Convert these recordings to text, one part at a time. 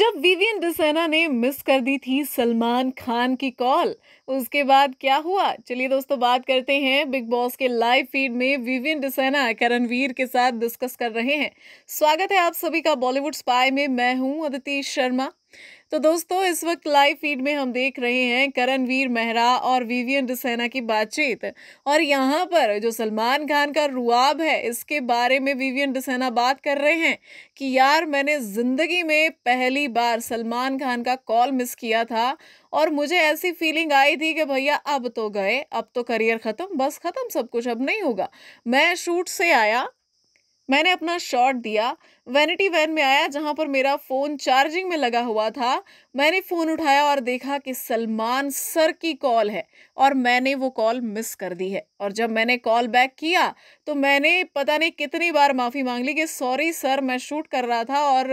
जब विवियन डिसेना ने मिस कर दी थी सलमान खान की कॉल उसके बाद क्या हुआ चलिए दोस्तों बात करते हैं बिग बॉस के लाइव फीड में विवियन डिसेना करणवीर के साथ डिस्कस कर रहे हैं स्वागत है आप सभी का बॉलीवुड स्पाई में मैं हूं अदिति शर्मा तो दोस्तों इस वक्त लाइव फीड में हम देख रहे हैं करणवीर मेहरा और विवियन डिसैना की बातचीत और यहाँ पर जो सलमान खान का रुआब है इसके बारे में विवियन डिसैना बात कर रहे हैं कि यार मैंने ज़िंदगी में पहली बार सलमान खान का कॉल मिस किया था और मुझे ऐसी फीलिंग आई थी कि भैया अब तो गए अब तो करियर ख़त्म बस ख़त्म सब कुछ अब नहीं होगा मैं शूट से आया मैंने अपना शॉट दिया वैनिटी वैन में आया जहां पर मेरा फ़ोन चार्जिंग में लगा हुआ था मैंने फ़ोन उठाया और देखा कि सलमान सर की कॉल है और मैंने वो कॉल मिस कर दी है और जब मैंने कॉल बैक किया तो मैंने पता नहीं कितनी बार माफ़ी मांग ली कि सॉरी सर मैं शूट कर रहा था और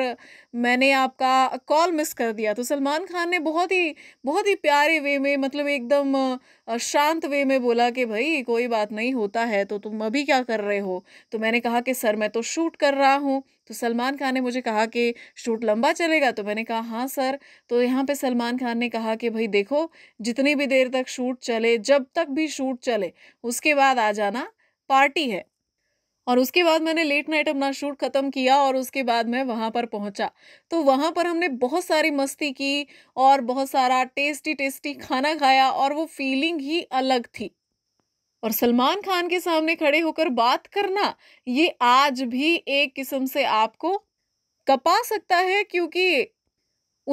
मैंने आपका कॉल मिस कर दिया तो सलमान खान ने बहुत ही बहुत ही प्यारे वे में मतलब एकदम शांत वे में बोला कि भाई कोई बात नहीं होता है तो तुम अभी क्या कर रहे हो तो मैंने कहा कि सर मैं तो शूट कर रहा हूँ तो सलमान खान ने मुझे कहा कि शूट लंबा चलेगा तो मैंने कहा हाँ सर तो यहाँ पे सलमान खान ने कहा कि भाई देखो जितनी भी देर तक शूट चले जब तक भी शूट चले उसके बाद आ जाना पार्टी है और उसके बाद मैंने लेट नाइट अपना शूट ख़त्म किया और उसके बाद मैं वहाँ पर पहुँचा तो वहाँ पर हमने बहुत सारी मस्ती की और बहुत सारा टेस्टी टेस्टी खाना खाया और वो फीलिंग ही अलग थी और सलमान खान के सामने खड़े होकर बात करना ये आज भी एक किस्म से आपको कपा सकता है क्योंकि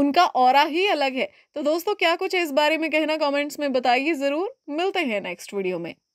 उनका और ही अलग है तो दोस्तों क्या कुछ है इस बारे में कहना कमेंट्स में बताइए ज़रूर मिलते हैं नेक्स्ट वीडियो में